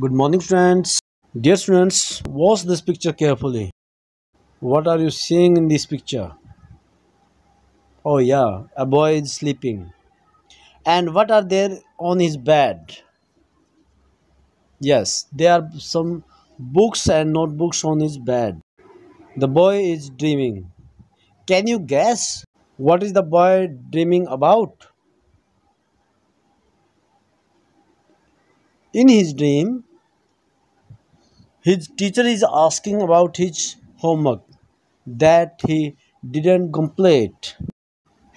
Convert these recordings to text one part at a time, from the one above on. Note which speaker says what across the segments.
Speaker 1: Good morning friends. Dear students, watch this picture carefully. What are you seeing in this picture? Oh yeah, a boy is sleeping. And what are there on his bed? Yes, there are some books and notebooks on his bed. The boy is dreaming. Can you guess what is the boy dreaming about? In his dream, his teacher is asking about his homework that he didn't complete.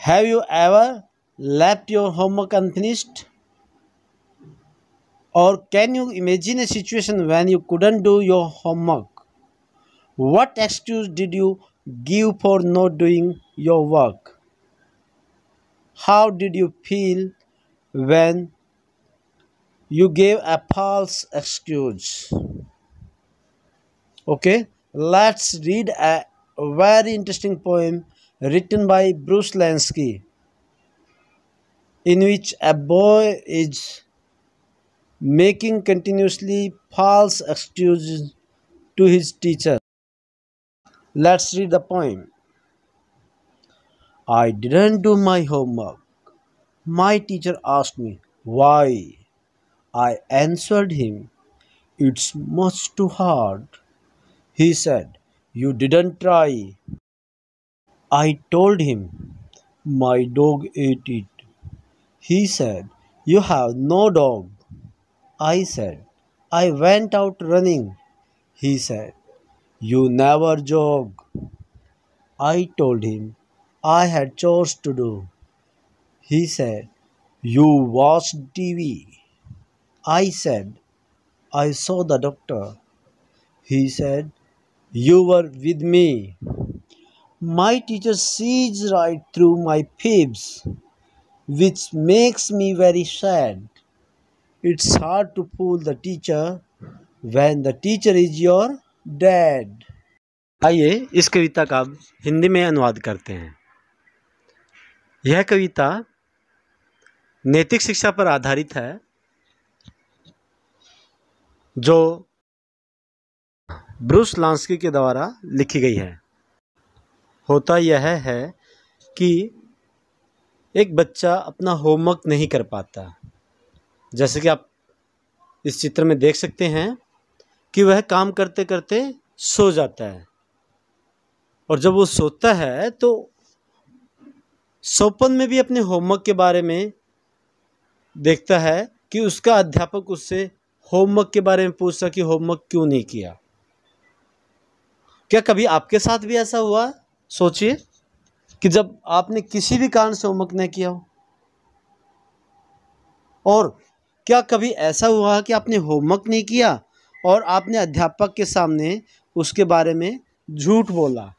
Speaker 1: Have you ever left your homework unfinished? Or can you imagine a situation when you couldn't do your homework? What excuse did you give for not doing your work? How did you feel when you gave a false excuse okay let's read a very interesting poem written by bruce lansky in which a boy is making continuously false excuses to his teacher let's read the poem i didn't do my homework my teacher asked me why I answered him, It's much too hard. He said, You didn't try. I told him, My dog ate it. He said, You have no dog. I said, I went out running. He said, You never jog. I told him, I had chores to do. He said, You watch TV. I said, I saw the doctor. He said, You were with me. My teacher sees right through my fibs, which makes me very sad. It's hard to fool the teacher when the teacher is your dad. आइए इस कविता का हिंदी में अनुवाद करते हैं यह कविता नैतिक शिक्षा पर आधारित है जो ब्रूस लांसकी के द्वारा लिखी गई है होता यह है कि एक बच्चा अपना होमवर्क नहीं कर पाता जैसे कि आप इस चित्र में देख सकते हैं कि वह काम करते करते सो जाता है और जब वो सोता है तो सोपन में भी अपने होमवर्क के बारे में देखता है कि उसका अध्यापक उससे होमवर्क के बारे में पूछता कि होमवर्क क्यों नहीं किया क्या कभी आपके साथ भी ऐसा हुआ सोचिए कि जब आपने किसी भी कारण से होमवर्क नहीं किया हो और क्या कभी ऐसा हुआ कि आपने होमवर्क नहीं किया और आपने अध्यापक के सामने उसके बारे में झूठ बोला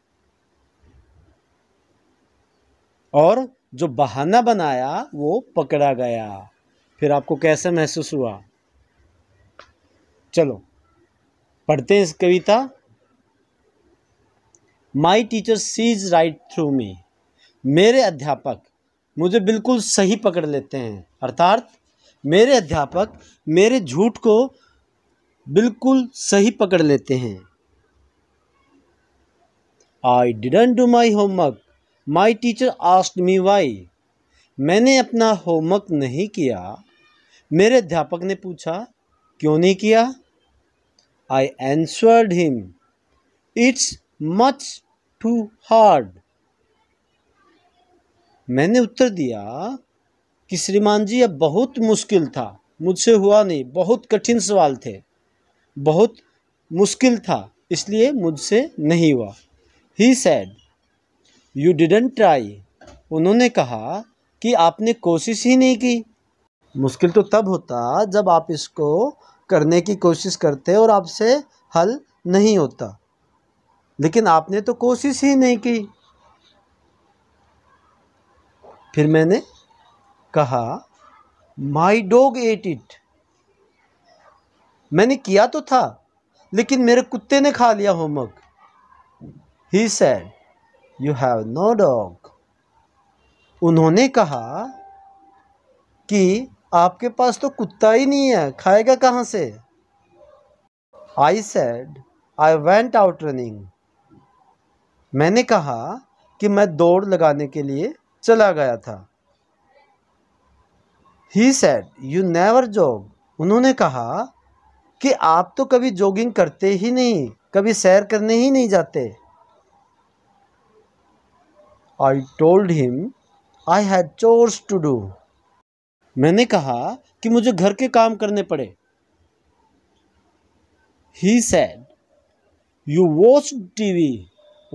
Speaker 1: और जो बहाना बनाया वो पकड़ा गया फिर आपको कैसा महसूस हुआ चलो पढ़ते हैं इस कविता my teacher sees right through me मेरे अध्यापक मुझे बिल्कुल सही पकड़ लेते हैं अर्थात मेरे अध्यापक मेरे झूठ को बिल्कुल सही पकड़ लेते हैं I didn't do my homework my teacher asked me why मैंने अपना होमवर्क नहीं किया मेरे अध्यापक ने पूछा क्यों नहीं किया I answered him it's much too hard मैंने उत्तर दिया कि श्रीमान जी अब बहुत मुश्किल था मुझसे हुआ नहीं बहुत कठिन सवाल थे बहुत मुश्किल था इसलिए मुझसे नहीं हुआ he said you didn't try उन्होंने कहा कि आपने कोशिश ही नहीं की मुश्किल तो तब होता जब आप इसको करने की कोशिश करते और आपसे हल नहीं होता लेकिन आपने तो कोशिश ही नहीं की फिर मैंने कहा माई डोग एट इट मैंने किया तो था लेकिन मेरे कुत्ते ने खा लिया homework he said you have no dog उन्होंने कहा कि आपके पास तो कुत्ता ही नहीं है खाएगा कहाँ से I said I went out running मैंने कहा कि मैं दौड़ लगाने के लिए चला गया था he said you never jog उन्होंने कहा कि आप तो कभी जॉगिंग करते ही नहीं कभी सैर करने ही नहीं जाते I told him I had chores to do मैंने कहा कि मुझे घर के काम करने पड़े he said you watch TV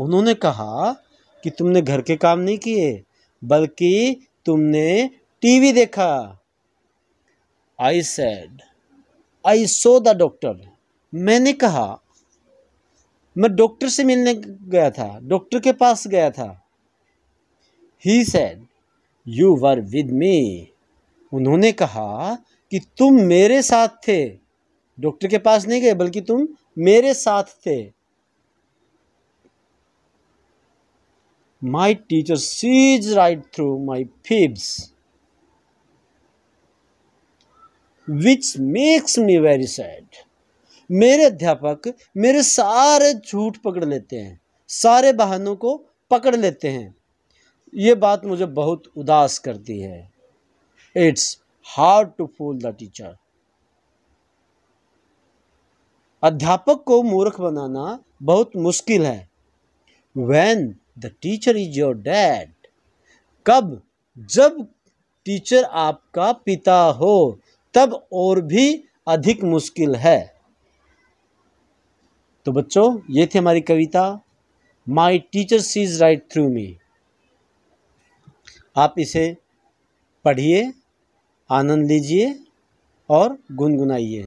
Speaker 1: उन्होंने कहा कि तुमने घर के काम नहीं किए बल्कि तुमने टीवी देखा I said I saw the doctor मैंने कहा मैं डॉक्टर से मिलने गया था डॉक्टर के पास गया था he said you were with me उन्होंने कहा कि तुम मेरे साथ थे डॉक्टर के पास नहीं गए बल्कि तुम मेरे साथ थे my teacher sees right through my fibs which makes me very sad मेरे अध्यापक मेरे सारे झूठ पकड़ लेते हैं सारे बहानों को पकड़ लेते हैं ये बात मुझे बहुत उदास करती है it's hard to fool the teacher अध्यापक को मूर्ख बनाना बहुत मुश्किल है when the teacher is your dad कब जब टीचर आपका पिता हो तब और भी अधिक मुश्किल है तो बच्चों ये थी हमारी कविता my teacher sees right through me आप इसे पढ़िए आनंद लीजिए और गुनगुनाइए